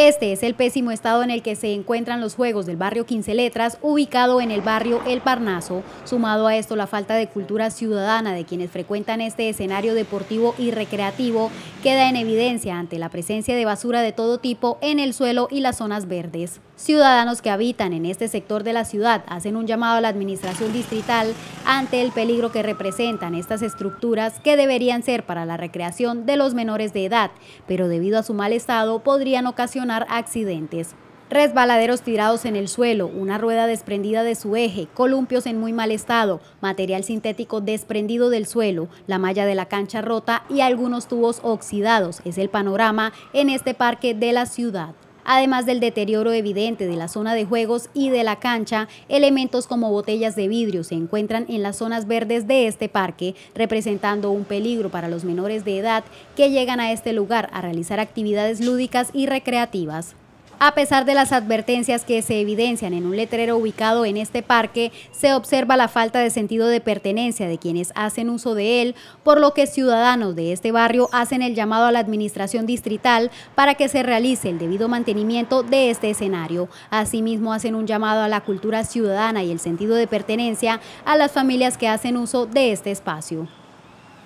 Este es el pésimo estado en el que se encuentran los juegos del barrio 15 Letras, ubicado en el barrio El Parnaso. Sumado a esto la falta de cultura ciudadana de quienes frecuentan este escenario deportivo y recreativo queda en evidencia ante la presencia de basura de todo tipo en el suelo y las zonas verdes. Ciudadanos que habitan en este sector de la ciudad hacen un llamado a la administración distrital ante el peligro que representan estas estructuras que deberían ser para la recreación de los menores de edad, pero debido a su mal estado podrían ocasionar accidentes. Resbaladeros tirados en el suelo, una rueda desprendida de su eje, columpios en muy mal estado, material sintético desprendido del suelo, la malla de la cancha rota y algunos tubos oxidados es el panorama en este parque de la ciudad además del deterioro evidente de la zona de juegos y de la cancha, elementos como botellas de vidrio se encuentran en las zonas verdes de este parque, representando un peligro para los menores de edad que llegan a este lugar a realizar actividades lúdicas y recreativas. A pesar de las advertencias que se evidencian en un letrero ubicado en este parque, se observa la falta de sentido de pertenencia de quienes hacen uso de él, por lo que ciudadanos de este barrio hacen el llamado a la administración distrital para que se realice el debido mantenimiento de este escenario. Asimismo, hacen un llamado a la cultura ciudadana y el sentido de pertenencia a las familias que hacen uso de este espacio.